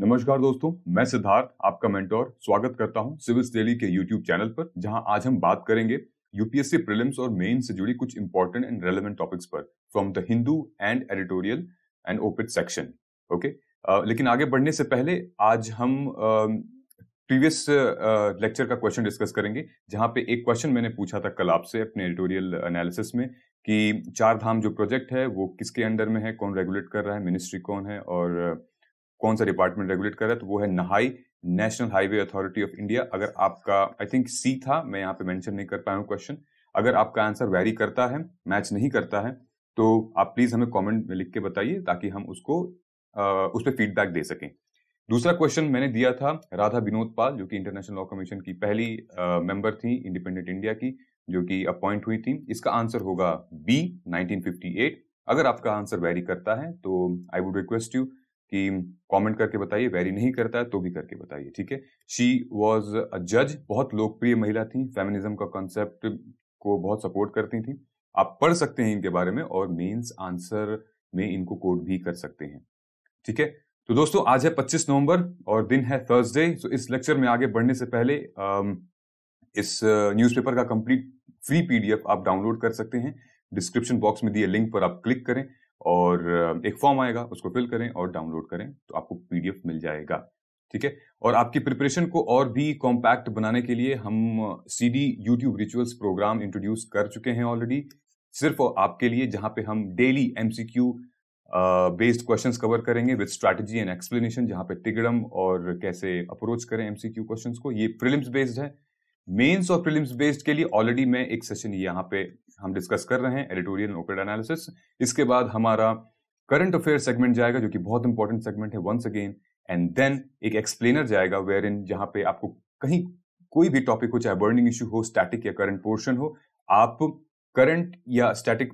नमस्कार दोस्तों मैं सिद्धार्थ आपका मेंटोर स्वागत करता हूं सिविल डेली के यूट्यूब चैनल पर जहां आज हम बात करेंगे यूपीएससी प्रीलिम्स और मेन से जुड़ी कुछ इंपॉर्टेंट एंड रेलेवेंट टॉपिक्स पर from the Hindu and editorial and op-ed section okay लेकिन आगे बढ़ने से पहले आज हम प्रीवियस uh, लेक्चर uh, का क्वेश्चन डिस्कस करेंगे जहां पे एक क्वेश्चन मैंने पूछा था कल आपसे अपने एडिटोरियल एनालिसिस में कि चार धाम जो प्रोजेक्ट है वो किसके अंडर में है कौन रेगुलेट कर रहा है मिनिस्ट्री कौन है और uh, कौन सा डिपार्टमेंट रेगुलेट कर रहा है तो वो है NHAI national highway authority of India अगर आपका आई थिंक सी था मैं यहाँ पे मेंशन नहीं कर पाया हूँ क्वेश्चन अगर आपका आंसर वेरी करता है मैच नहीं करता है तो आप प्लीज हमें कमेंट में लिख के बताइए ताकि हम उसको आ, उस पर फीडबैक दे सकें दूसरा क्वेश्चन मैंने दिया था राधा विनोद पाल जो कि इंटरनेशनल लॉ कमीशन की पहली मेंबर थी इंडिपेंडेंट इंडिया की जो कि अपॉइंट हुई थी इसका आंसर होगा बी 1958 अगर आपका आंसर वेरी करता है तो आई वुड रिक्वेस्ट यू कि कमेंट करके बताइए वेरी नहीं करता है तो भी करके बताइए ठीक है शी वॉज अ जज बहुत लोकप्रिय महिला थी फेमिनिज्म का कॉन्सेप्ट को बहुत सपोर्ट करती थी आप पढ़ सकते हैं इनके बारे में और मेन्स आंसर में इनको कोड भी कर सकते हैं ठीक है तो दोस्तों आज है 25 नवंबर और दिन है थर्सडे सो इस लेक्चर में आगे बढ़ने से पहले um, इस न्यूज़पेपर uh, का कंप्लीट फ्री पीडीएफ आप डाउनलोड कर सकते हैं डिस्क्रिप्शन बॉक्स में दिए लिंक पर आप क्लिक करें और एक फॉर्म आएगा उसको फिल करें और डाउनलोड करें तो आपको पीडीएफ मिल जाएगा ठीक है और आपकी प्रिपरेशन को और भी कॉम्पैक्ट बनाने के लिए हम C D YouTube rituals programme introduce कर चुके हैं ऑलरेडी सिर्फ आपके लिए जहां पे हम daily MCQ based question cover करेंगे विद स्ट्रैटेजी एंड एक्सप्लेनेशन जहां पे टिगड़म और कैसे अप्रोच करें एमसीक्यू क्वेश्चन को ये प्रिलिम्स बेस्ड है मेंस और प्रीलिम्स बेस्ड के लिए ऑलरेडी मैं एक सेशन यहाँ पे हम डिस्कस कर रहे हैं एडिटोरियल ओपेड एनालिसिस इसके बाद हमारा करंट अफेयर सेगमेंट जाएगा जो कि बहुत इंपॉर्टेंट सेगमेंट है वंस अगेन एंड देन एक एक्सप्लेनर जाएगा वेयर इन जहाँ पे आपको कहीं कोई भी टॉपिक हो चाहे बर्निंग इश्यू हो स्टैटिक या करंट पोर्शन हो आप करंट या स्टैटिक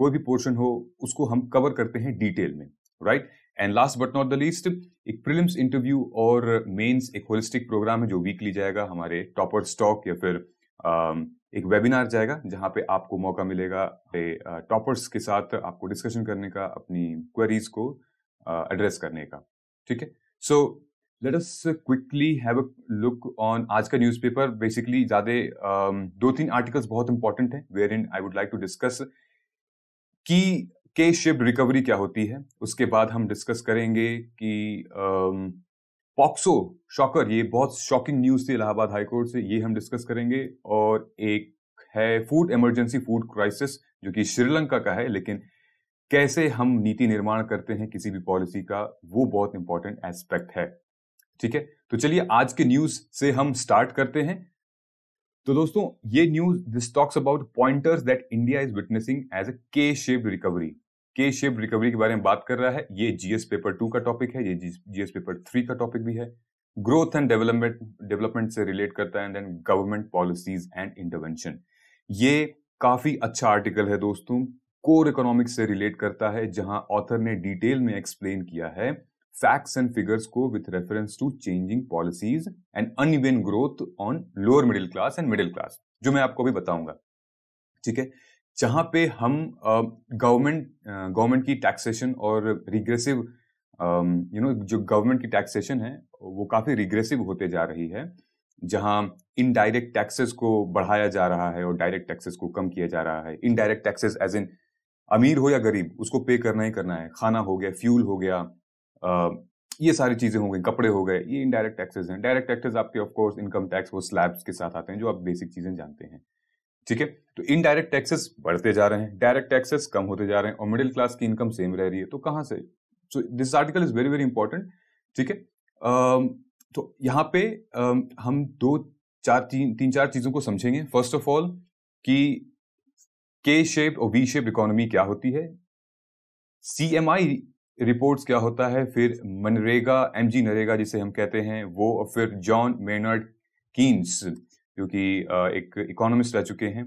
कोई भी पोर्शन हो उसको हम कवर करते हैं डिटेल में right and last but not the least एक प्रिलिम्स इंटरव्यू और मेंस एक होलिस्टिक प्रोग्राम है जो वीकली जाएगा हमारे टॉपर स्टॉक या फिर एक वेबिनार जाएगा जहां पे आपको मौका मिलेगा टॉपर्स के साथ आपको डिस्कशन करने का अपनी क्वेरीज को एड्रेस करने का ठीक है so let us quickly have a look on आज का न्यूज़पेपर बेसिकली ज़्यादा दो तीन आर्टिकल्स बहुत इंपॉर्टेंट हैं where in I would like to discuss कि के शिप रिकवरी क्या होती है उसके बाद हम डिस्कस करेंगे कि पॉक्सो शॉकर ये बहुत शॉकिंग न्यूज थी इलाहाबाद हाईकोर्ट से ये हम डिस्कस करेंगे और एक है फूड इमरजेंसी फूड क्राइसिस जो कि श्रीलंका का है लेकिन कैसे हम नीति निर्माण करते हैं किसी भी पॉलिसी का वो बहुत इंपॉर्टेंट एस्पेक्ट है ठीक है तो चलिए आज के न्यूज से हम स्टार्ट करते हैं तो दोस्तों ये news this talks about pointers that India is witnessing as a K shape recovery K shape recovery के बारे में बात कर रहा है ये जीएस पेपर टू का टॉपिक है ये जीएस पेपर थ्री का टॉपिक भी है ग्रोथ एंड डेवलपमेंट डेवलपमेंट से रिलेट करता है and then government policies and intervention ये काफी अच्छा आर्टिकल है दोस्तों कोर इकोनॉमिक्स से रिलेट करता है जहां ऑथर ने डिटेल में एक्सप्लेन किया है facts and figures को with reference to changing policies and uneven growth on lower middle class and middle class जो मैं आपको अभी बताऊंगा ठीक है जहां पे हम गवर्नमेंट गवर्नमेंट की टैक्सेशन और रिग्रेसिव यू नो जो गवर्नमेंट की टैक्सेशन है वो काफ़ी रिग्रेसिव होते जा रही है जहां इनडायरेक्ट टैक्सेस को बढ़ाया जा रहा है और डायरेक्ट टैक्सेस को कम किया जा रहा है इनडायरेक्ट टैक्सेस एज इन अमीर हो या गरीब उसको पे करना ही करना है खाना हो गया फ्यूल हो गया ये सारी चीज़ें हो गई कपड़े हो गए ये इनडायरेक्ट टैक्सेस हैं डायरेक्ट टैक्सेस आपके ऑफकोर्स इनकम टैक्स वो स्लैब्स के साथ आते हैं जो आप बेसिक चीज़ें जानते हैं ठीक है तो इनडायरेक्ट टैक्सेस बढ़ते जा रहे हैं डायरेक्ट टैक्सेस कम होते जा रहे हैं और मिडिल क्लास की इनकम सेम रह रही है तो कहां से so this article is very very important ठीक है तो यहाँ पे uh, हम दो चार तीन तीन चार चीज़ों को समझेंगे फर्स्ट ऑफ ऑल कि के शेप और वी शेप इकोनॉमी क्या होती है सी एम आई रिपोर्ट्स क्या होता है फिर मनरेगा एम जी नरेगा जिसे हम कहते हैं वो और फिर जॉन मेनर्ड कीन्स जो कि एक इकोनॉमिस्ट रह चुके हैं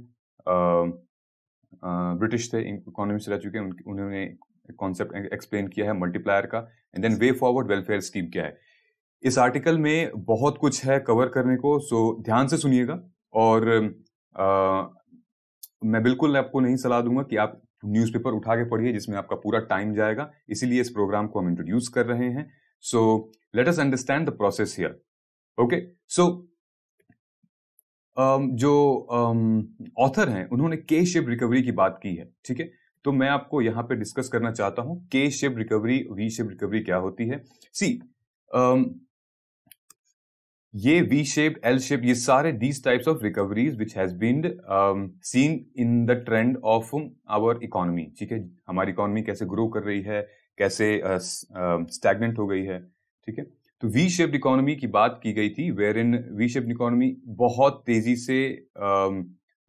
ब्रिटिश थे इकोनॉमिस्ट रह चुके हैं उन्होंने कॉन्सेप्ट एक्सप्लेन किया है मल्टीप्लायर का and then way forward welfare scheme क्या है इस आर्टिकल में बहुत कुछ है कवर करने को सो ध्यान से सुनिएगा और आ, मैं बिल्कुल आपको नहीं सलाह दूंगा कि आप न्यूज़पेपर उठा के पढ़िए जिसमें आपका पूरा टाइम जाएगा इसीलिए इस प्रोग्राम को हम इंट्रोड्यूस कर रहे हैं so let us understand the process here okay so जो ऑथर um, हैं उन्होंने के शेप रिकवरी की बात की है ठीक है तो मैं आपको यहां पे डिस्कस करना चाहता हूं K shape recovery V shape recovery क्या होती है सी ये वी शेप एल शेप ये सारे these types of recoveries which has been seen in the trend of our economy ठीक है हमारी इकोनॉमी कैसे ग्रो कर रही है कैसे स्टैगनेंट uh, uh, हो गई है ठीक है तो वी शेप्ड इकोनॉमी की बात की गई थी where in V shaped economy बहुत तेजी से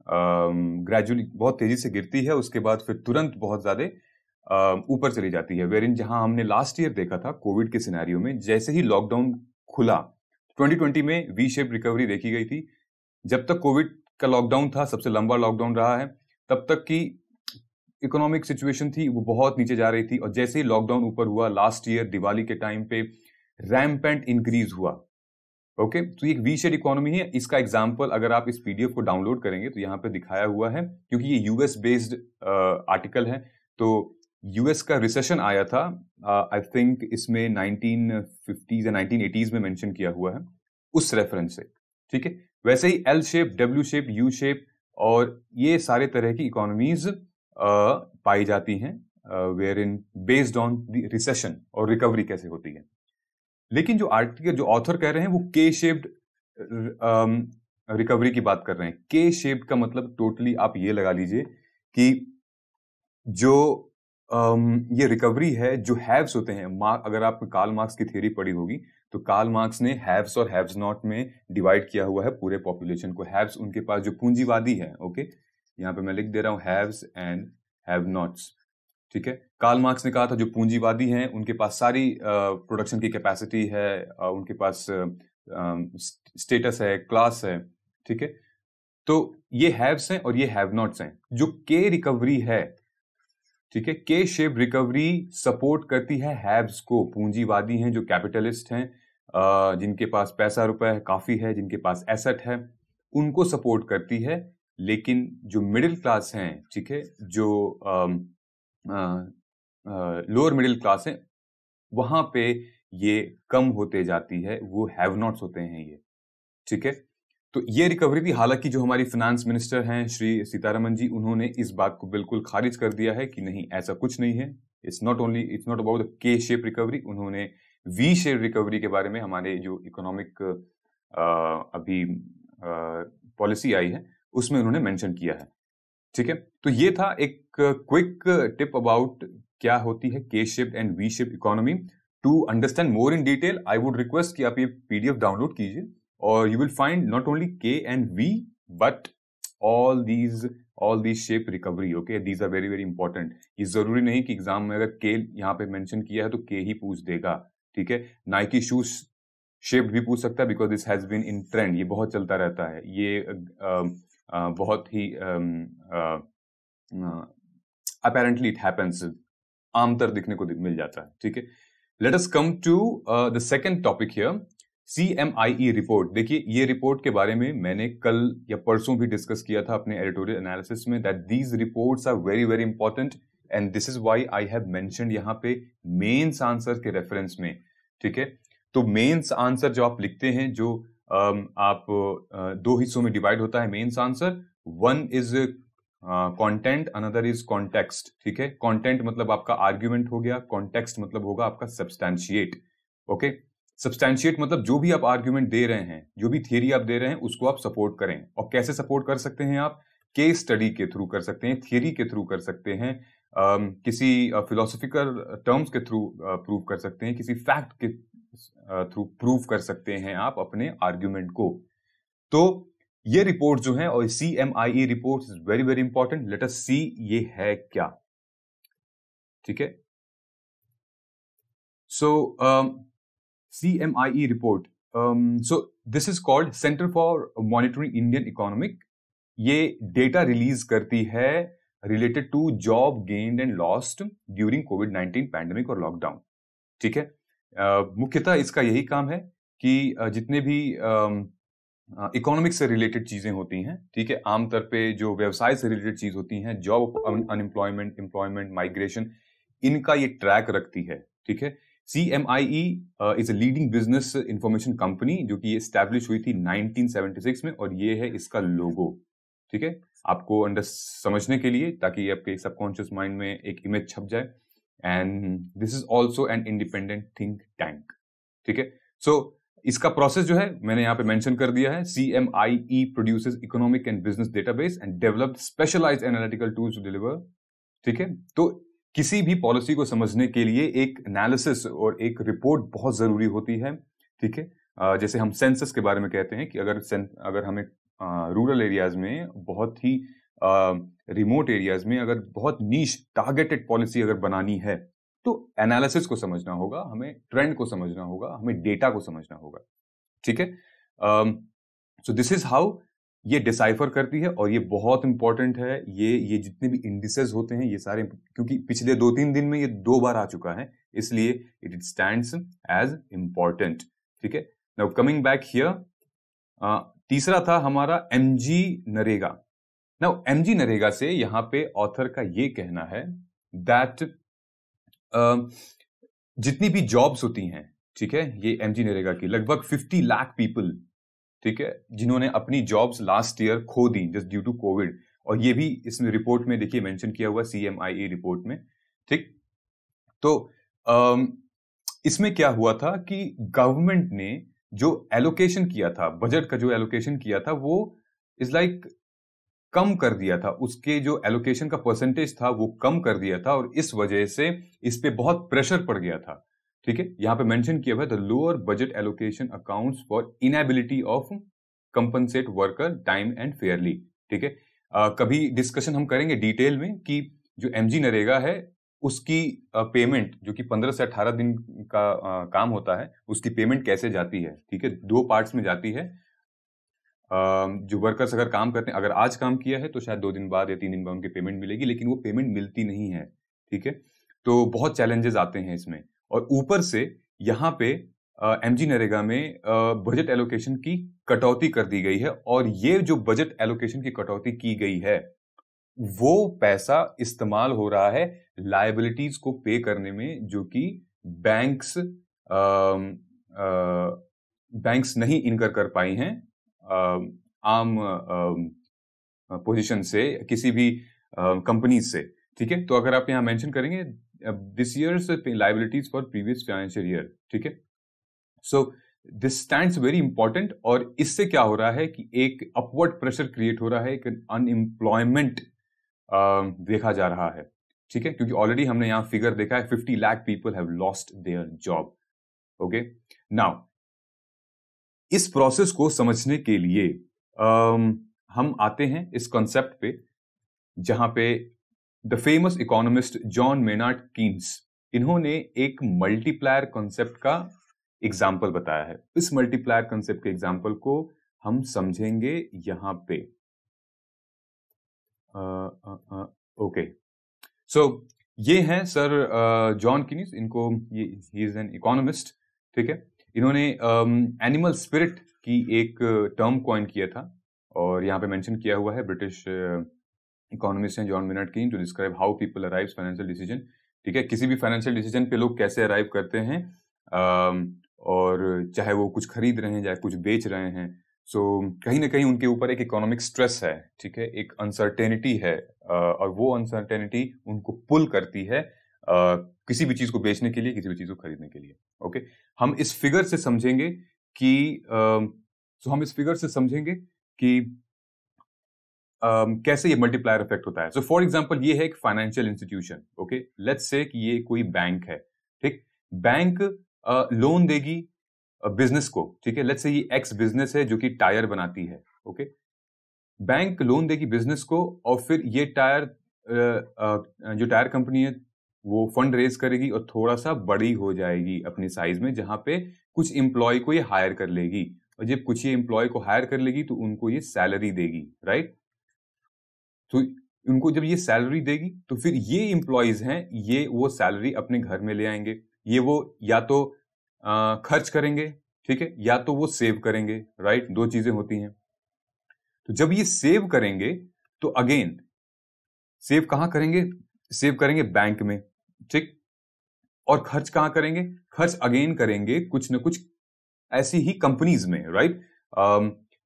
ग्रेजुअली um, uh, um, बहुत तेजी से गिरती है उसके बाद फिर तुरंत बहुत ज्यादा ऊपर चली जाती है वेर इन जहां हमने लास्ट ईयर देखा था कोविड के सिनारियों में जैसे ही लॉकडाउन खुला 2020 में वी शेप रिकवरी देखी गई थी जब तक कोविड का लॉकडाउन था सबसे लंबा लॉकडाउन रहा है तब तक की इकोनॉमिक सिचुएशन थी वो बहुत नीचे जा रही थी और जैसे ही लॉकडाउन ऊपर हुआ लास्ट ईयर दिवाली के टाइम पे रैम्पेंट इंक्रीज हुआ ओके okay? तो ये एक वी शेड इकोनॉमी है इसका एग्जाम्पल अगर आप इस पीडीएफ को डाउनलोड करेंगे तो यहाँ पे दिखाया हुआ है क्योंकि ये यूएस बेस्ड आर्टिकल है तो यूएस का रिसेशन आया था आई uh, थिंक इसमें 1950s या 1980s में मेंशन किया हुआ है उस रेफरेंस से ठीक है वैसे ही L shape W shape U shape और ये सारे तरह की इकोनॉमीज uh, पाई जाती हैं where in based on the recession और रिकवरी कैसे होती है लेकिन जो आर्टिकल जो ऑथर कह रहे हैं वो के शेप्ड रिकवरी की बात कर रहे हैं के शेप्ड का मतलब टोटली आप ये लगा लीजिए कि जो ये रिकवरी है जो हैव्स होते हैं मार्क अगर आपने काल मार्क्स की थ्योरी पढ़ी होगी तो काल मार्क्स ने हैव्स और हैव्स नॉट में डिवाइड किया हुआ है पूरे पॉपुलेशन को हैव्स उनके पास जो पूंजीवादी है ओके यहाँ पे मैं लिख दे रहा हूँ हैव्स एंड हैव नॉट्स ठीक है काल मार्क्स ने कहा था जो पूंजीवादी हैं उनके पास सारी प्रोडक्शन की कैपेसिटी है उनके पास स्टेटस है क्लास है ठीक है तो ये हैव्स हैं और ये हैव नॉट्स हैं जो के रिकवरी है ठीक है के शेप रिकवरी सपोर्ट करती है हैब्स को पूंजीवादी हैं जो कैपिटलिस्ट हैं जिनके पास पैसा रुपए काफी है जिनके पास एसेट है उनको सपोर्ट करती है लेकिन जो मिडिल क्लास हैं ठीक है जो लोअर मिडिल क्लास है वहां पे ये कम होते जाती है वो हैव नॉट्स होते हैं ये ठीक है तो ये रिकवरी थी हालांकि जो हमारी फाइनेंस मिनिस्टर हैं श्री सीतारमन जी उन्होंने इस बात को बिल्कुल खारिज कर दिया है कि नहीं ऐसा कुछ नहीं है it's not only it's not about K shape recovery उन्होंने वी शेप रिकवरी के बारे में हमारे जो इकोनॉमिक अभी पॉलिसी आई है उसमें उन्होंने मेंशन किया है ठीक है तो ये था एक क्विक टिप अबाउट क्या होती है K shape and V shape economy to understand more in detail I would request कि आप ये पीडीएफ डाउनलोड कीजिए or you will find not only K and V, but all these all the shape recovery okay these are very very important ये जरूरी नहीं कि exam में अगर के यहाँ पे मेंशन किया है तो के ही पूछ देगा ठीक है नाइकी शूज शेप भी पूछ सकता है because this has been in trend ये बहुत चलता रहता है ये आ, आ, बहुत ही अपेरेंटली इट हैपन्स आमतर दिखने को मिल जाता है ठीक है let us come to the second topic here C M I E report देखिए ये रिपोर्ट के बारे में मैंने कल या परसों भी डिस्कस किया था अपने एडिटोरियल एनालिसिस में that these reports are very very important and this is why I have मैं यहाँ पे मेन्स आंसर के रेफरेंस में ठीक है तो मेन्स आंसर जो आप लिखते हैं जो आप दो हिस्सों में डिवाइड होता है mains answer one is content another is context ठीक है कंटेंट मतलब आपका आर्ग्यूमेंट हो गया कॉन्टेक्स्ट मतलब होगा आपका सब्सटैंशिएट ओके okay? सब्सटैंशिएट मतलब जो भी आप आर्ग्यूमेंट दे रहे हैं जो भी थियरी आप दे रहे हैं उसको आप सपोर्ट करें और कैसे सपोर्ट कर सकते हैं आप केस स्टडी के थ्रू कर सकते हैं थियरी के थ्रू कर सकते हैं किसी फिलोसफिकल टर्म्स के थ्रू प्रूव कर सकते हैं किसी फैक्ट के थ्रू प्रूव कर सकते हैं आप अपने आर्ग्यूमेंट को तो ये रिपोर्ट जो है और C M I E report is very very important let us see ये है क्या ठीक है so so, CMIE report. Um, so this is called Center for Monitoring Indian Economic. ये डेटा रिलीज करती है related to job gained and lost during COVID 19 pandemic और lockdown ठीक है uh, मुख्यतः इसका यही काम है कि uh, जितने भी इकोनॉमिक um, uh, से रिलेटेड चीजें होती हैं ठीक है आमतौर पे जो व्यवसाय से रिलेटेड चीज होती हैं जॉब अनएम्प्लॉयमेंट एम्प्लॉयमेंट माइग्रेशन इनका ये ट्रैक रखती है ठीक है C M I E is a leading business information company जो कि स्टैब्लिश हुई थी 1976 में और ये है इसका लोगो ठीक है आपको अंडर समझने के लिए ताकि आपके सबकॉन्शियस माइंड में एक इमेज छप जाए and this is also an independent think tank ठीक है सो इसका प्रोसेस जो है मैंने यहाँ पे मेंशन कर दिया है C M I E produce economic and business database and developed specialise analytical tools to deliver ठीक है तो किसी भी पॉलिसी को समझने के लिए एक एनालिसिस और एक रिपोर्ट बहुत ज़रूरी होती है ठीक है जैसे हम सेंसस के बारे में कहते हैं कि अगर अगर हमें रूरल एरियाज़ में बहुत ही रिमोट एरियाज़ में अगर बहुत नीच टारगेटेड पॉलिसी अगर बनानी है तो एनालिसिस को समझना होगा हमें ट्रेंड को समझना होगा हमें डेटा को समझना होगा ठीक है सो दिस इज हाउ ये डिसाइफर करती है और ये बहुत इंपॉर्टेंट है ये ये जितने भी इंडिसेस होते हैं ये सारे क्योंकि पिछले दो तीन दिन में ये दो बार आ चुका है इसलिए it it stand as important ठीक है नाउ कमिंग बैक हियर तीसरा था हमारा M G NREGA now M G NREGA से यहां पे ऑथर का ये कहना है दैट uh, जितनी भी जॉब्स होती हैं ठीक है ये एम जी नरेगा की लगभग फिफ्टी लाख पीपल ठीक है जिन्होंने अपनी जॉब्स लास्ट ईयर खो दी जस्ट ड्यू टू कोविड और ये भी इसमें रिपोर्ट में देखिए मेंशन किया हुआ सी रिपोर्ट e में ठीक तो इसमें क्या हुआ था कि गवर्नमेंट ने जो एलोकेशन किया था बजट का जो एलोकेशन किया था वो इज लाइक like, कम कर दिया था उसके जो एलोकेशन का परसेंटेज था वो कम कर दिया था और इस वजह से इस पे बहुत प्रेशर पड़ गया था ठीक है यहां पे मेंशन किया हुआ है the lower budget allocation accounts for inability of compensate worker time and fairly ठीक है कभी डिस्कशन हम करेंगे डिटेल में कि जो एम जी नरेगा है उसकी पेमेंट जो कि पंद्रह से अठारह दिन का काम होता है उसकी पेमेंट कैसे जाती है ठीक है दो पार्ट्स में जाती है जो वर्कर्स अगर काम करते हैं अगर आज काम किया है तो शायद दो दिन बाद या तीन दिन बाद उनकी पेमेंट मिलेगी लेकिन वो पेमेंट मिलती नहीं है ठीक है तो बहुत चैलेंजेस आते हैं इसमें और ऊपर से यहाँ पे एम जी नरेगा में बजट एलोकेशन की कटौती कर दी गई है और ये जो बजट एलोकेशन की कटौती की गई है वो पैसा इस्तेमाल हो रहा है लाइबिलिटीज को पे करने में जो कि बैंक्स बैंक्स नहीं इनकर कर पाई हैं आम पोजीशन से किसी भी कंपनी से ठीक है तो अगर आप यहां मेंशन करेंगे this year's liabilities for previous financial year ठीक है so this stand very important और इससे क्या हो रहा है कि एक अपवर्ड प्रेशर क्रिएट हो रहा है एक अनएम्प्लॉयमेंट देखा जा रहा है ठीक है क्योंकि ऑलरेडी हमने यहां फिगर देखा है fifty lakh people have lost their job okay now इस प्रोसेस को समझने के लिए um, हम आते हैं इस कॉन्सेप्ट पे जहां पे the famous economist John Maynard Keynes इन्होंने एक मल्टीप्लायर कॉन्सेप्ट का एग्जाम्पल बताया है इस मल्टीप्लायर कॉन्सेप्ट के एग्जाम्पल को हम समझेंगे यहां पे ओके सो ये हैं सर जॉन किनिस इनको ये ही इज एन इकोनॉमिस्ट ठीक है इन्होंने एनिमल स्पिरिट की एक टर्म कॉइन किया था और यहाँ पे मेंशन किया हुआ है ब्रिटिश uh, इकोनॉमिस्ट हैं जॉन मिनट की to describe how people arrive financial decision ठीक है किसी भी फाइनेंशियल डिसीजन पे लोग कैसे अराइव करते हैं और चाहे वो कुछ खरीद रहे हैं चाहे कुछ बेच रहे हैं सो so, कहीं ना कहीं उनके ऊपर एक इकोनॉमिक स्ट्रेस है ठीक है एक अनसर्टेनिटी है और वो अनसर्टेनिटी उनको पुल करती है किसी भी चीज को बेचने के लिए किसी भी चीज को खरीदने के लिए ओके हम इस फिगर से समझेंगे कि तो हम इस फिगर से समझेंगे कि um, कैसे ये मल्टीप्लायर इफेक्ट होता है सो फॉर एग्जाम्पल ये है एक financial institution okay let's say कि ये कोई बैंक है ठीक बैंक लोन uh, देगी बिजनेस uh, को ठीक है लेट्स से ये एक्स बिजनेस है जो कि टायर बनाती है ओके बैंक लोन देगी बिजनेस को और फिर ये टायर uh, uh, जो टायर कंपनी है वो फंड रेज करेगी और थोड़ा सा बड़ी हो जाएगी अपने साइज में जहां पे कुछ एम्प्लॉय को ये हायर कर लेगी और जब कुछ ये एम्प्लॉय को हायर कर लेगी तो उनको ये सैलरी देगी राइट तो उनको जब ये सैलरी देगी तो फिर ये इम्प्लॉयज हैं ये वो सैलरी अपने घर में ले आएंगे ये वो या तो आ, खर्च करेंगे ठीक है या तो वो सेव करेंगे राइट दो चीजें होती हैं तो जब ये सेव करेंगे तो अगेन सेव कहां करेंगे सेव करेंगे बैंक में ठीक और खर्च कहां करेंगे खर्च अगेन करेंगे कुछ ना कुछ ऐसी ही कंपनीज में राइट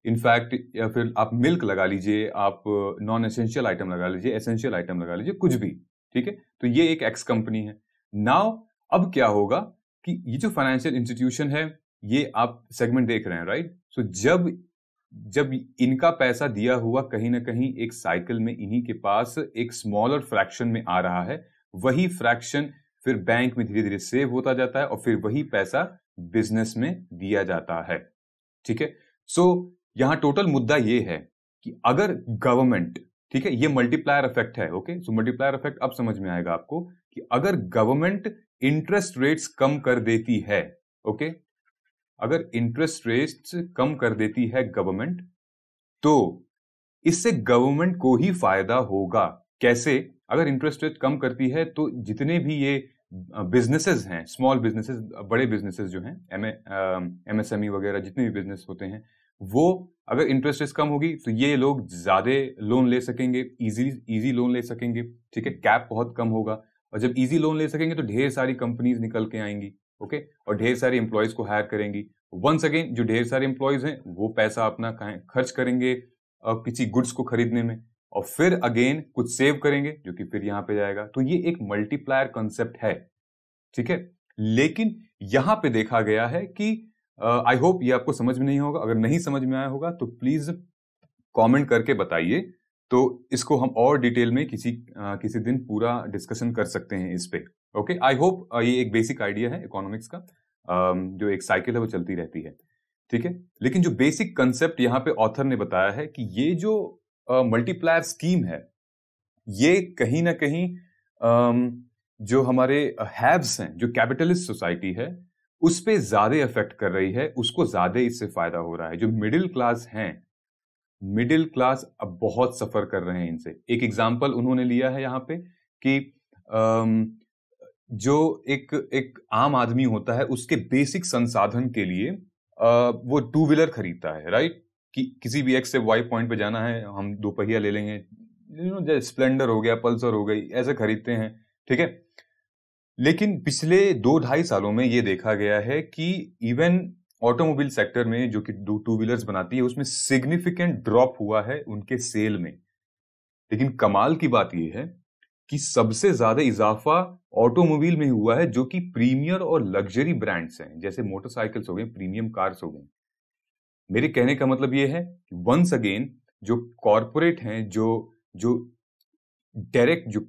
इनफैक्ट या फिर आप मिल्क लगा लीजिए आप नॉन एसेंशियल आइटम लगा लीजिए एसेंशियल आइटम लगा लीजिए कुछ भी ठीक है तो ये एक एक्स कंपनी है नाउ अब क्या होगा कि ये जो फाइनेंशियल इंस्टीट्यूशन है ये आप सेगमेंट देख रहे हैं राइट सो so, जब जब इनका पैसा दिया हुआ कहीं ना कहीं एक साइकिल में इन्हीं के पास एक स्मॉलर फ्रैक्शन में आ रहा है वही फ्रैक्शन फिर बैंक में धीरे धीरे सेव होता जाता है और फिर वही पैसा बिजनेस में दिया जाता है ठीक है सो यहां टोटल मुद्दा ये है कि अगर गवर्नमेंट ठीक है ये मल्टीप्लायर इफेक्ट है ओके सो मल्टीप्लायर इफेक्ट अब समझ में आएगा आपको कि अगर गवर्नमेंट इंटरेस्ट रेट्स कम कर देती है ओके अगर इंटरेस्ट रेट्स कम कर देती है गवर्नमेंट तो इससे गवर्नमेंट को ही फायदा होगा कैसे अगर इंटरेस्ट रेट कम करती है तो जितने भी ये बिजनेसेस हैं स्मॉल बिजनेसेस बड़े बिजनेसेस जो हैं एमएसएमई e वगैरह जितने भी बिजनेस होते हैं वो अगर इंटरेस्ट रेट कम होगी तो ये लोग ज़्यादा लोन ले सकेंगे इजी इजी लोन ले सकेंगे ठीक है कैप बहुत कम होगा और जब इजी लोन ले सकेंगे तो ढेर सारी कंपनीज निकल के आएंगी ओके और ढेर सारी एम्प्लॉयज को हायर करेंगी वंस अगेन जो ढेर सारे एम्प्लॉयज हैं वो पैसा अपना खर्च करेंगे किसी गुड्स को खरीदने में और फिर अगेन कुछ सेव करेंगे जो कि फिर यहाँ पे जाएगा तो ये एक मल्टीप्लायर कॉन्सेप्ट है ठीक है लेकिन यहां पे देखा गया है कि आई होप ये आपको समझ में नहीं होगा अगर नहीं समझ में आया होगा तो प्लीज कमेंट करके बताइए तो इसको हम और डिटेल में किसी आ, किसी दिन पूरा डिस्कशन कर सकते हैं इस पे ओके आई होप ये एक बेसिक आइडिया है इकोनॉमिक्स का आ, जो एक साइकिल है वो चलती रहती है ठीक है लेकिन जो बेसिक कंसेप्ट यहाँ पे ऑथर ने बताया है कि ये जो मल्टीप्लायर स्कीम है ये कहीं ना कहीं आ, जो हमारे हैब्स हैं जो कैपिटलिस्ट सोसाइटी है उस पर ज्यादा इफेक्ट कर रही है उसको ज्यादा इससे फायदा हो रहा है जो मिडिल क्लास हैं मिडिल क्लास अब बहुत सफर कर रहे हैं इनसे एक एग्जाम्पल उन्होंने लिया है यहाँ पे कि जो एक एक आम आदमी होता है उसके बेसिक संसाधन के लिए वो टू व्हीलर खरीदता है राइट कि किसी भी एक्स से वाई पॉइंट पे जाना है हम दोपहिया ले लेंगे स्प्लेंडर हो गया पल्सर हो गई ऐसे खरीदते हैं ठीक है लेकिन पिछले दो ढाई सालों में ये देखा गया है कि इवन ऑटोमोबाइल सेक्टर में जो कि टू व्हीलर्स बनाती है उसमें सिग्निफिकेंट ड्रॉप हुआ है उनके सेल में लेकिन कमाल की बात यह है कि सबसे ज्यादा इजाफा ऑटोमोबाइल में हुआ है जो कि प्रीमियर और लग्जरी ब्रांड्स हैं जैसे मोटरसाइकिल्स हो गए प्रीमियम कार्स हो गए मेरे कहने का मतलब यह है कि वंस अगेन जो कॉरपोरेट हैं जो जो डायरेक्ट जो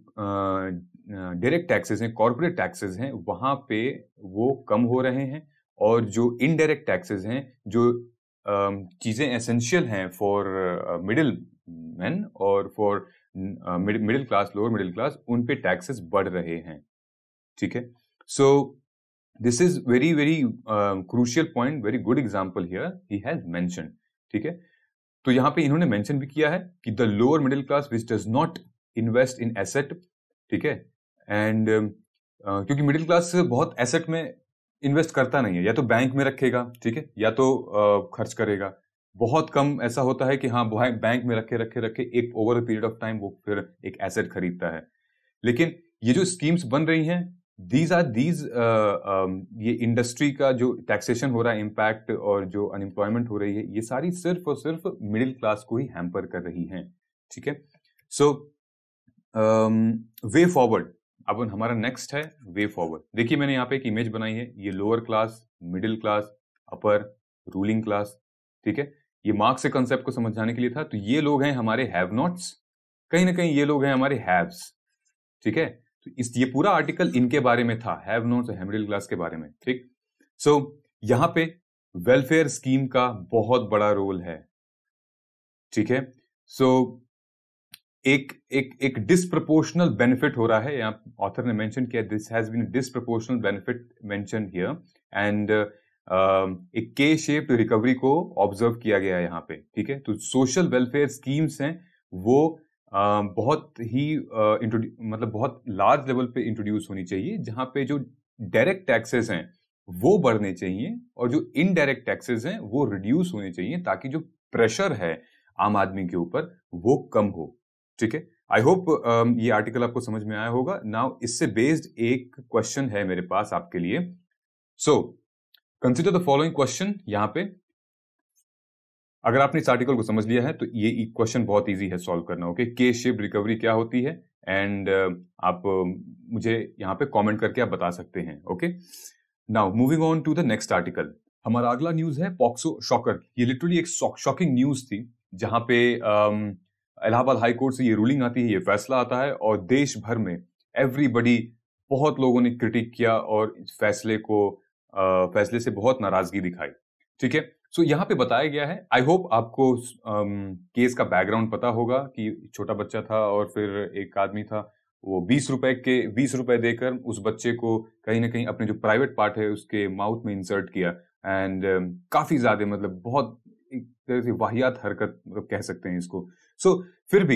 डायरेक्ट टैक्सेस हैं कॉरपोरेट टैक्सेस हैं वहाँ पे वो कम हो रहे हैं और जो इनडायरेक्ट टैक्सेस हैं जो चीज़ें एसेंशियल हैं फॉर मिडिल मैन और for middle class lower middle class उन पे टैक्सेस बढ़ रहे हैं ठीक है so this is very very crucial point very good example here he has mention ठीक है तो यहाँ पे इन्होंने मेंशन भी किया है कि the lower middle class which does not invest in asset ठीक है एंड um, uh, क्योंकि मिडिल क्लास बहुत एसेट में इन्वेस्ट करता नहीं है या तो बैंक में रखेगा ठीक है या तो uh, खर्च करेगा बहुत कम ऐसा होता है कि हाँ बैंक में रखे रखे रखे एक ओवर पीरियड ऑफ टाइम वो फिर एक एसेट खरीदता है लेकिन ये जो स्कीम्स बन रही हैं दीज आर दीज ये इंडस्ट्री का जो टैक्सेशन हो रहा है इम्पैक्ट और जो अनएम्प्लॉयमेंट हो रही है ये सारी सिर्फ और सिर्फ मिडिल क्लास को ही हैम्पर कर रही है ठीक है सो वे फॉरवर्ड अब हमारा नेक्स्ट है वे फॉरवर्ड देखिए मैंने यहाँ पे एक इमेज बनाई है ये lower class middle class upper ruling class ठीक है ये मार्क्स के कंसेप्ट को समझाने के लिए था तो ये लोग हैं हमारे हैव नॉट्स कहीं ना कहीं ये लोग हैं हमारे हैव्स ठीक है तो इस ये पूरा आर्टिकल इनके बारे में था हैव नॉट्स और मिडिल क्लास के बारे में ठीक सो so, यहाँ पे वेलफेयर स्कीम का बहुत बड़ा रोल है ठीक है सो so, एक एक एक डिस्प्रपोर्शनल बेनिफिट हो रहा है यहाँ ऑथर ने मेंशन किया this has been disproportional benefit mention here and एक के शेप रिकवरी को ऑब्जर्व किया गया है यहाँ पे ठीक है तो सोशल वेलफेयर स्कीम्स हैं वो uh, बहुत ही uh, मतलब बहुत लार्ज लेवल पे इंट्रोड्यूस होनी चाहिए जहाँ पे जो डायरेक्ट टैक्सेस हैं वो बढ़ने चाहिए और जो इनडायरेक्ट टैक्सेस हैं वो रिड्यूस होने चाहिए ताकि जो प्रेशर है आम आदमी के ऊपर वो कम हो ठीक है आई होप um, ये आर्टिकल आपको समझ में आया होगा नाउ इससे बेस्ड एक क्वेश्चन है मेरे पास आपके लिए so consider the following question यहां पे अगर आपने इस आर्टिकल को समझ लिया है तो ये क्वेश्चन e- बहुत इजी है सॉल्व करना ओके के शेप रिकवरी क्या होती है एंड uh, आप uh, मुझे यहाँ पे कमेंट करके आप बता सकते हैं okay now moving on to the next article हमारा अगला न्यूज है पॉक्सो शॉकर ये लिटरली एक शॉकिंग न्यूज थी जहां पे um, इलाहाबाद हाई कोर्ट से ये रूलिंग आती है ये फैसला आता है और देश भर में एवरीबडी बहुत लोगों ने क्रिटिक किया और इस फैसले को आ, फैसले से बहुत नाराजगी दिखाई ठीक है सो यहाँ पे बताया गया है आई होप आपको आम, केस का बैकग्राउंड पता होगा कि छोटा बच्चा था और फिर एक आदमी था वो बीस रुपए के बीस रुपए देकर उस बच्चे को कहीं ना कहीं अपने जो प्राइवेट पार्ट है उसके माउथ में इंसर्ट किया एंड काफी ज्यादा मतलब बहुत एक तरह से वाहियात हरकत मतलब कह सकते हैं इसको सो so, फिर भी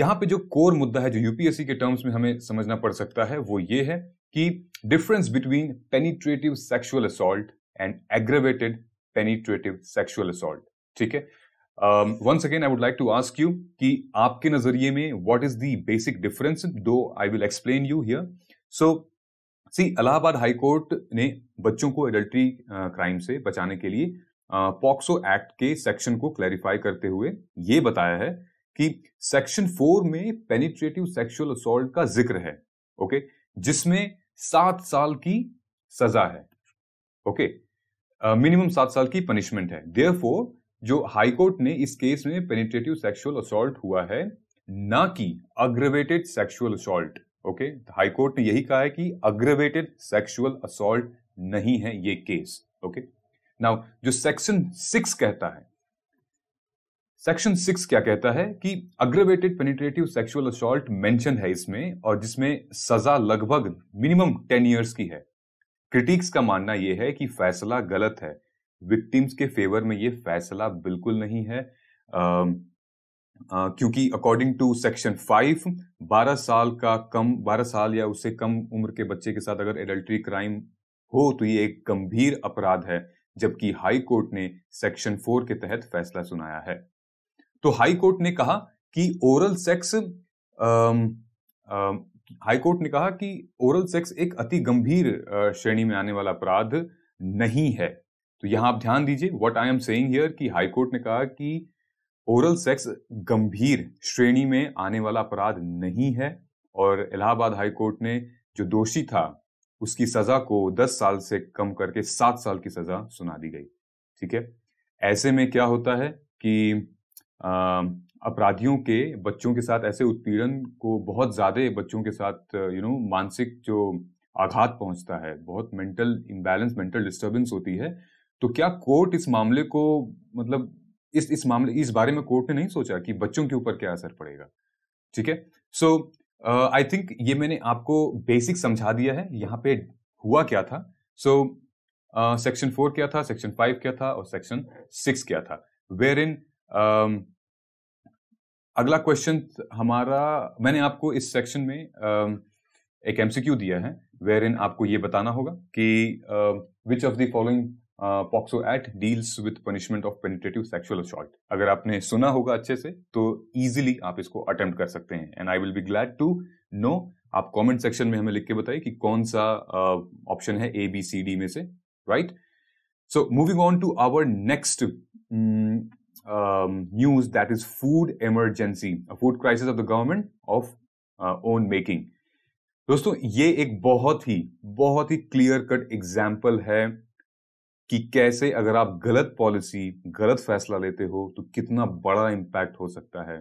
यहाँ पे जो कोर मुद्दा है जो यूपीएससी के टर्म्स में हमें समझना पड़ सकता है वो ये है कि difference between penetrative sexual assault and aggravated penetrative sexual assault ठीक है once again I would like to ask you कि आपके नजरिए में what is the basic difference दो I will explain you here so see Allahabad high court ने बच्चों को एडल्ट्री क्राइम से बचाने के लिए पॉक्सो एक्ट के सेक्शन को क्लैरिफाई करते हुए ये बताया है कि सेक्शन फोर में पेनिट्रेटिव सेक्सुअल असोल्ट का जिक्र है ओके जिसमें सात साल की सजा है ओके मिनिमम सात साल की पनिशमेंट है देयरफॉर जो हाईकोर्ट ने इस केस में पेनिट्रेटिव सेक्सुअल असोल्ट हुआ है ना कि aggravated sexual assault okay high court ने यही कहा है कि अग्रवेटेड सेक्सुअल असोल्ट नहीं है ये केस ओके okay? नाउ जो सेक्शन सिक्स कहता है सेक्शन सिक्स क्या कहता है कि aggravated penetrative sexual assault mention है इसमें और जिसमें सजा लगभग मिनिमम टेन इयर्स की है क्रिटिक्स का मानना यह है कि फैसला गलत है विक्टिम्स के फेवर में यह फैसला बिल्कुल नहीं है आ, आ, क्योंकि अकॉर्डिंग टू सेक्शन फाइव बारह साल का कम बारह साल या उससे कम उम्र के बच्चे के साथ अगर एडल्ट्री क्राइम हो तो ये एक गंभीर अपराध है जबकि हाई कोर्ट ने सेक्शन फोर के तहत फैसला सुनाया है तो हाई कोर्ट ने कहा कि ओरल सेक्स हाई कोर्ट ने कहा कि ओरल सेक्स एक अति गंभीर श्रेणी में आने वाला अपराध नहीं है तो यहां आप ध्यान दीजिए what I am saying here कि हाई कोर्ट ने कहा कि ओरल सेक्स गंभीर श्रेणी में आने वाला अपराध नहीं है और इलाहाबाद हाई कोर्ट ने जो दोषी था उसकी सजा को 10 साल से कम करके सात साल की सजा सुना दी गई ठीक है ऐसे में क्या होता है कि अपराधियों के बच्चों के साथ ऐसे उत्पीड़न को बहुत ज़्यादा बच्चों के साथ यू नो मानसिक जो आघात पहुंचता है बहुत मेंटल इम्बैलेंस मेंटल डिस्टरबेंस होती है तो क्या कोर्ट इस मामले को मतलब इस इस मामले इस बारे में कोर्ट ने नहीं सोचा कि बच्चों के ऊपर क्या असर पड़ेगा ठीक है so so, I uh, think ये मैंने आपको बेसिक समझा दिया है यहाँ पे हुआ क्या था सो सेक्शन फोर क्या था सेक्शन फाइव क्या था और सेक्शन सिक्स क्या था वेर इन uh, अगला क्वेश्चन हमारा मैंने आपको इस सेक्शन में uh, एक एमसीक्यू दिया है वेर इन आपको ये बताना होगा कि which of the following POCSO act deals with punishment of penetrative sexual assault अगर आपने सुना होगा अच्छे से तो इजीली आप इसको अटेम्प्ट कर सकते हैं and I will be glad to know आप कमेंट सेक्शन में हमें लिख के बताइए कि कौन सा ऑप्शन uh, है ए बी सी डी में से right so moving on to our next news that is food emergency food crisis of the government of own making दोस्तों ये एक बहुत ही बहुत ही क्लियर कट एग्जाम्पल है कि कैसे अगर आप गलत पॉलिसी गलत फैसला लेते हो तो कितना बड़ा इम्पैक्ट हो सकता है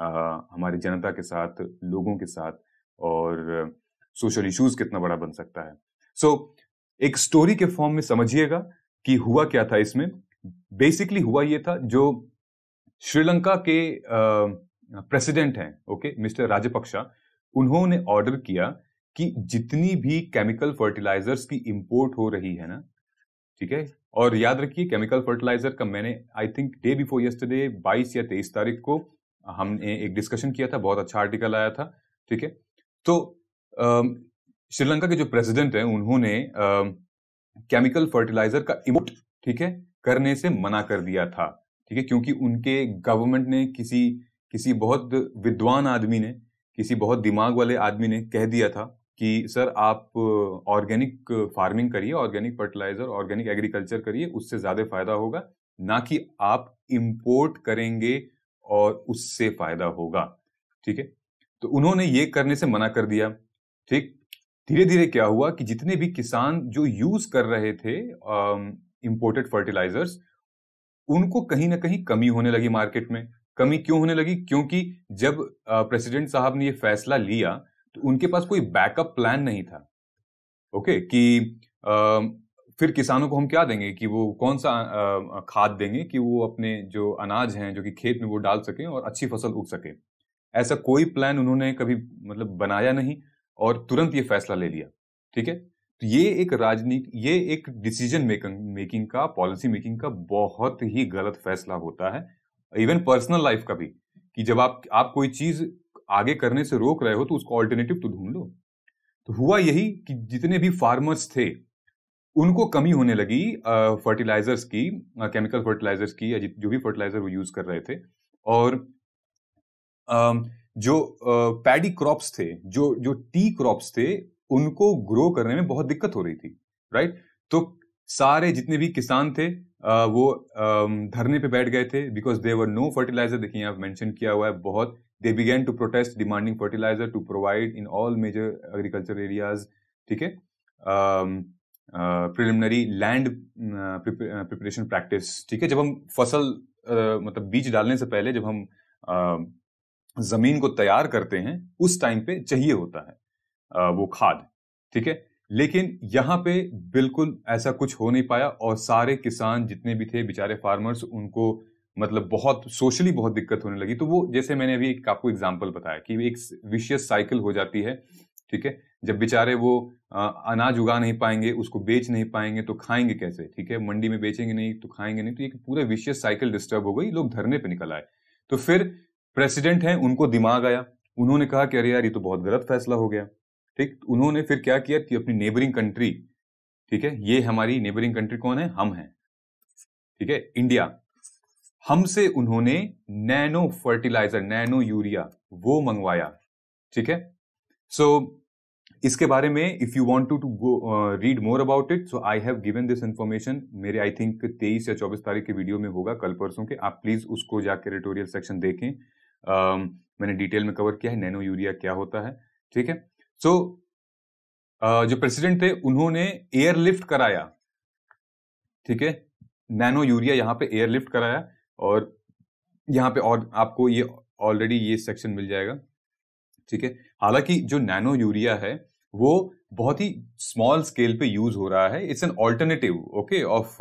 आ, हमारी जनता के साथ लोगों के साथ और सोशल इश्यूज कितना बड़ा बन सकता है सो so, एक स्टोरी के फॉर्म में समझिएगा कि हुआ क्या था इसमें बेसिकली हुआ ये था जो श्रीलंका के प्रेसिडेंट हैं ओके मिस्टर राजपक्षा उन्होंने ऑर्डर किया कि जितनी भी केमिकल फर्टिलाइजर्स की इंपोर्ट हो रही है ना ठीक है और याद रखिए केमिकल फर्टिलाइजर का मैंने I think day before yesterday 22 या 23 तारीख को हमने एक डिस्कशन किया था बहुत अच्छा आर्टिकल आया था ठीक है तो श्रीलंका के जो प्रेसिडेंट हैं उन्होंने केमिकल फर्टिलाइजर का इमोट ठीक है करने से मना कर दिया था ठीक है क्योंकि उनके गवर्नमेंट ने किसी किसी बहुत विद्वान आदमी ने किसी बहुत दिमाग वाले आदमी ने कह दिया था कि सर आप ऑर्गेनिक फार्मिंग करिए ऑर्गेनिक फर्टिलाइजर ऑर्गेनिक एग्रीकल्चर करिए उससे ज़्यादा फायदा होगा ना कि आप इम्पोर्ट करेंगे और उससे फायदा होगा ठीक है तो उन्होंने ये करने से मना कर दिया ठीक धीरे धीरे क्या हुआ कि जितने भी किसान जो यूज कर रहे थे इम्पोर्टेड फर्टिलाइजर्स उनको कहीं ना कहीं कमी होने लगी मार्केट में कमी क्यों होने लगी क्योंकि जब प्रेसिडेंट साहब ने ये फैसला लिया तो उनके पास कोई बैकअप प्लान नहीं था ओके कि आ, फिर किसानों को हम क्या देंगे कि वो कौन सा आ, खाद देंगे कि वो अपने जो अनाज हैं जो कि खेत में वो डाल सकें और अच्छी फसल उग सके ऐसा कोई प्लान उन्होंने कभी मतलब बनाया नहीं और तुरंत ये फैसला ले लिया ठीक है तो ये एक राजनीति ये एक डिसीजन मेकिंग का पॉलिसी मेकिंग का बहुत ही गलत फैसला होता है इवन पर्सनल लाइफ का भी कि जब आप आप कोई चीज आगे करने से रोक रहे हो तो उसको ऑल्टरनेटिव तो ढूंढ लो तो हुआ यही कि जितने भी फार्मर्स थे उनको कमी होने लगी फर्टिलाइजर्स की केमिकल फर्टिलाइजर्स की या जो भी फर्टिलाइजर वो यूज कर रहे थे और जो पैडी क्रॉप्स थे जो जो टी क्रॉप्स थे उनको ग्रो करने में बहुत दिक्कत हो रही थी राइट तो सारे जितने भी किसान थे वो धरने पे बैठ गए थे बिकॉज देवर नो फर्टिलाइजर देखिए यहाँ मेंशन किया हुआ है बहुत they began to protest demanding fertiliser to provide in all major agriculture areas ठीक है प्रिलिमिनरी लैंड प्रिपरेशन प्रैक्टिस ठीक है जब हम फसल uh, मतलब बीज डालने से पहले जब हम uh, जमीन को तैयार करते हैं उस टाइम पे चाहिए होता है uh, वो खाद ठीक है लेकिन यहाँ पे बिल्कुल ऐसा कुछ हो नहीं पाया और सारे किसान जितने भी थे बेचारे फार्मर्स उनको मतलब बहुत सोशली बहुत दिक्कत होने लगी तो वो जैसे मैंने अभी एक आपको एग्जाम्पल बताया कि एक विशियस साइकिल हो जाती है ठीक है जब बेचारे वो अनाज उगा नहीं पाएंगे उसको बेच नहीं पाएंगे तो खाएंगे कैसे ठीक है मंडी में बेचेंगे नहीं तो खाएंगे नहीं तो एक पूरा विशियस साइकिल डिस्टर्ब हो गई लोग धरने पर निकल आए तो फिर प्रेसिडेंट हैं उनको दिमाग आया उन्होंने कहा कि अरे यार ये तो बहुत गलत फैसला हो गया ठीक तो उन्होंने फिर क्या किया कि अपनी नेबरिंग कंट्री ठीक है ये हमारी नेबरिंग कंट्री कौन है हम हैं ठीक है इंडिया हमसे उन्होंने नैनो फर्टिलाइजर नैनो यूरिया वो मंगवाया ठीक है सो so, इसके बारे में if you want to to read more about it so I have given this information मेरे आई थिंक तेईस या चौबीस तारीख के वीडियो में होगा कल परसों के आप प्लीज उसको जाकर एडिटोरियल सेक्शन देखें uh, मैंने डिटेल में कवर किया है नैनो यूरिया क्या होता है ठीक है सो so, Uh, जो प्रेसिडेंट थे उन्होंने एयरलिफ्ट कराया ठीक है नैनो यूरिया यहां पे एयरलिफ्ट कराया और यहाँ पे और आपको ये ऑलरेडी ये सेक्शन मिल जाएगा ठीक है हालांकि जो नैनो यूरिया है वो बहुत ही स्मॉल स्केल पे यूज हो रहा है it's an alternative okay of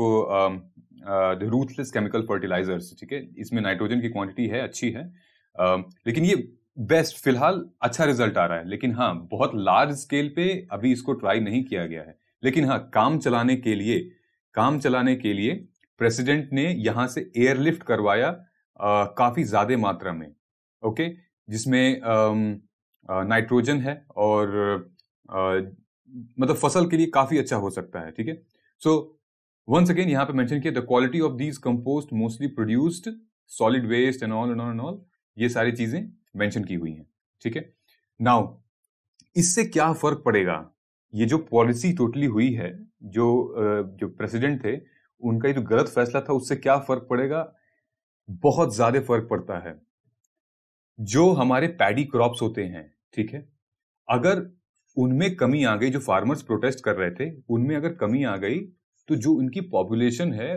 ruthless chemical fertilisers ठीक है इसमें नाइट्रोजन की क्वांटिटी है अच्छी है uh, लेकिन ये बेस्ट फिलहाल अच्छा रिजल्ट आ रहा है लेकिन हाँ बहुत लार्ज स्केल पे अभी इसको ट्राई नहीं किया गया है लेकिन हाँ काम चलाने के लिए काम चलाने के लिए प्रेसिडेंट ने यहां से एयरलिफ्ट करवाया काफी ज्यादा मात्रा में ओके जिसमें नाइट्रोजन है और आ, मतलब फसल के लिए काफी अच्छा हो सकता है ठीक है सो वंस अगेन यहाँ पे मेंशन किया the quality of these compost mostly produced solid waste and all and all and all ये सारी चीजें मेंशन की हुई हैं ठीक है नाउ इससे क्या फर्क पड़ेगा ये जो पॉलिसी टोटली हुई है जो जो प्रेसिडेंट थे उनका ये जो गलत फैसला था उससे क्या फर्क पड़ेगा बहुत ज्यादा फर्क पड़ता है जो हमारे पैडी क्रॉप्स होते हैं ठीक है अगर उनमें कमी आ गई जो फार्मर्स प्रोटेस्ट कर रहे थे उनमें अगर कमी आ गई तो जो उनकी पॉपुलेशन है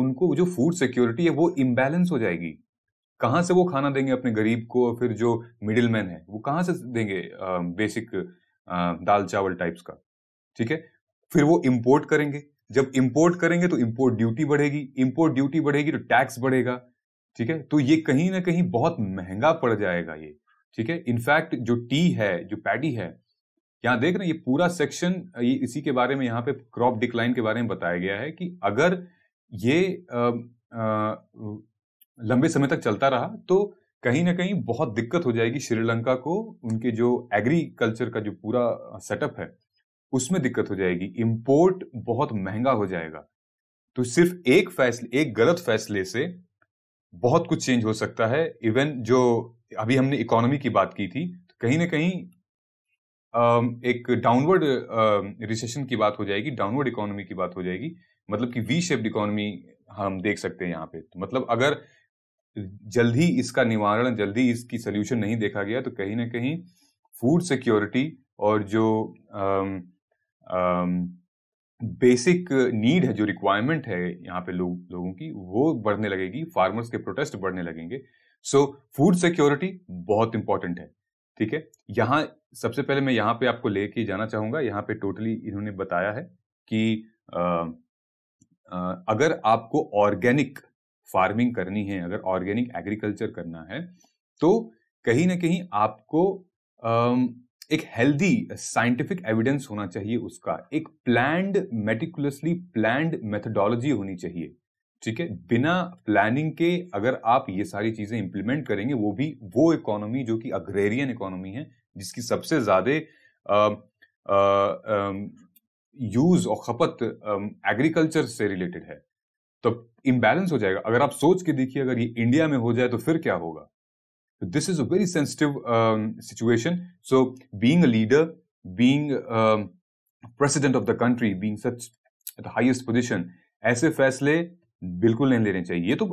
उनको जो फूड सिक्योरिटी है वो इम्बेलेंस हो जाएगी कहां से वो खाना देंगे अपने गरीब को और फिर जो मिडिल मैन है वो कहां से देंगे आ, बेसिक आ, दाल चावल टाइप्स का ठीक है फिर वो इम्पोर्ट करेंगे जब इंपोर्ट करेंगे तो इंपोर्ट ड्यूटी बढ़ेगी इंपोर्ट ड्यूटी बढ़ेगी तो टैक्स बढ़ेगा ठीक है तो ये कहीं ना कहीं बहुत महंगा पड़ जाएगा ये ठीक है इनफैक्ट जो टी है जो पैडी है यहाँ देख रहे हैं ये पूरा सेक्शन ये इसी के बारे में यहाँ पे क्रॉप डिक्लाइन के बारे में बताया गया है कि अगर ये आ, आ, लंबे समय तक चलता रहा तो कहीं ना कहीं बहुत दिक्कत हो जाएगी श्रीलंका को उनके जो एग्रीकल्चर का जो पूरा सेटअप है उसमें दिक्कत हो जाएगी इम्पोर्ट बहुत महंगा हो जाएगा तो सिर्फ एक फैसले एक गलत फैसले से बहुत कुछ चेंज हो सकता है इवन जो अभी हमने इकोनॉमी की बात की थी तो कहीं ना कहीं एक डाउनवर्ड रिसेशन की बात हो जाएगी डाउनवर्ड इकोनॉमी की बात हो जाएगी मतलब कि वी शेप्ड इकोनॉमी हम देख सकते हैं यहाँ पे तो मतलब अगर जल्दी इसका निवारण जल्दी इसकी सोल्यूशन नहीं देखा गया तो कहीं ना कहीं फूड सिक्योरिटी और जो बेसिक नीड है जो रिक्वायरमेंट है यहाँ पे लोग लोगों की वो बढ़ने लगेगी फार्मर्स के प्रोटेस्ट बढ़ने लगेंगे सो फूड सिक्योरिटी बहुत इंपॉर्टेंट है ठीक है यहाँ सबसे पहले मैं यहाँ पे आपको लेके जाना चाहूंगा यहाँ पे टोटली इन्होंने बताया है कि आ, आ, अगर आपको ऑर्गेनिक फार्मिंग करनी है अगर ऑर्गेनिक एग्रीकल्चर करना है तो कहीं ना कहीं आपको एक हेल्दी साइंटिफिक एविडेंस होना चाहिए उसका एक प्लैंड मेटिकुलसली प्लान्ड मेथडोलॉजी होनी चाहिए ठीक है बिना प्लानिंग के अगर आप ये सारी चीजें इंप्लीमेंट करेंगे वो भी वो इकोनॉमी जो कि अग्रेरियन इकोनॉमी है जिसकी सबसे ज्यादा यूज um, uh, um, और खपत एग्रीकल्चर um, से रिलेटेड है तो इम्बैलेंस हो जाएगा अगर आप सोच के देखिए अगर ये इंडिया में हो जाए तो फिर क्या होगा So this is a very sensitive um, situation. So being a leader, being um, president of the country, being such the highest position, ऐसे फैसले बिल्कुल नहीं लेने चाहिए ये तो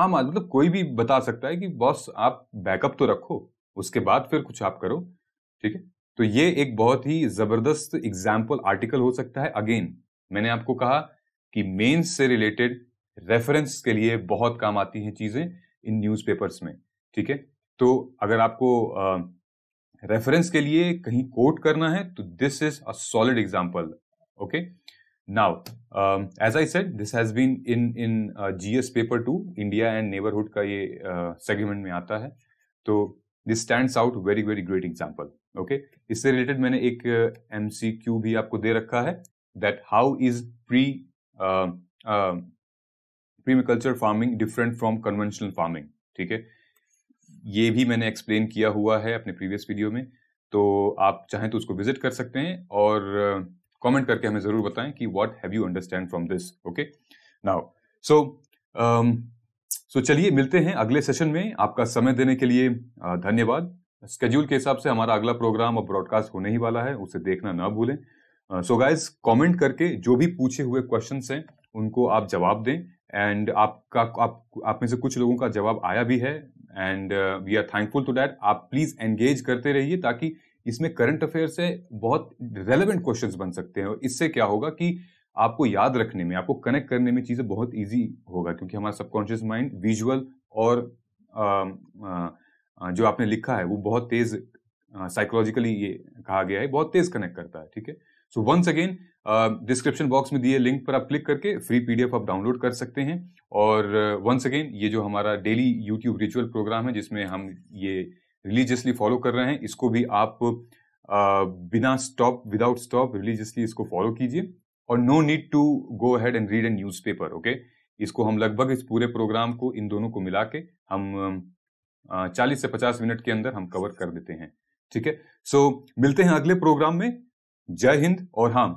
आम आदमी मतलब कोई भी बता सकता है कि बॉस आप बैकअप तो रखो उसके बाद फिर कुछ आप करो ठीक है तो ये एक बहुत ही जबरदस्त एग्जाम्पल आर्टिकल हो सकता है अगेन मैंने आपको कहा कि मेंस से रिलेटेड रेफरेंस के लिए बहुत काम आती हैं चीजें इन न्यूज़पेपर्स में ठीक है तो अगर आपको रेफरेंस के लिए कहीं कोट करना है तो this is a solid example okay now as I said this has been in in GS paper two India and neighbourhood का ये सेगमेंट uh, में आता है तो this stand out very very great example okay इससे related मैंने एक MCQ uh, भी आपको दे रखा है that how is pre permaculture farming different from conventional farming ठीक है ये भी मैंने एक्सप्लेन किया हुआ है अपने प्रीवियस वीडियो में तो आप चाहें तो उसको विजिट कर सकते हैं और कमेंट uh, करके हमें ज़रूर बताएं कि what have you understand from this okay now so so चलिए मिलते हैं अगले सेशन में आपका समय देने के लिए uh, धन्यवाद स्केड्यूल के हिसाब से हमारा अगला प्रोग्राम और ब्रॉडकास्ट होने ही वाला है उसे देखना ना भूलें सो गाइज कमेंट करके जो भी पूछे हुए क्वेश्चंस हैं उनको आप जवाब दें एंड आपका आप, आप में से कुछ लोगों का जवाब आया भी है and we are thankful to that आप प्लीज़ एंगेज करते रहिए ताकि इसमें करंट अफेयर से बहुत रेलिवेंट क्वेश्चन बन सकते हैं और इससे क्या होगा कि आपको याद रखने में आपको कनेक्ट करने में चीज़ें बहुत ईजी होगा क्योंकि हमारा सबकॉन्शियस माइंड विजुअल और आ, um, आ, uh, जो आपने लिखा है वो बहुत तेज़ साइकोलॉजिकली uh, ये कहा गया है बहुत तेज़ कनेक्ट करता है ठीक है so once again description box में दिए लिंक पर आप क्लिक करके फ्री पीडीएफ आप डाउनलोड कर सकते हैं और वंस uh, अगेन ये जो हमारा डेली यूट्यूब रिचुअल प्रोग्राम है जिसमें हम ये रिलीजियसली फॉलो कर रहे हैं इसको भी आप uh, बिना स्टॉप विदाउट स्टॉप रिलीजियसली इसको फॉलो कीजिए और no need to go head and read and newspaper okay इसको हम लगभग इस पूरे प्रोग्राम को इन दोनों को मिला के हम um, चालीस से पचास मिनट के अंदर हम कवर कर देते हैं ठीक है सो so, मिलते हैं अगले प्रोग्राम में जय हिंद और हाँ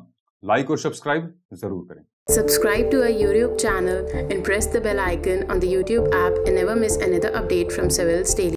लाइक और सब्सक्राइब जरूर करें subscribe to our YouTube channel and press the bell icon on the YouTube app and miss update from civil state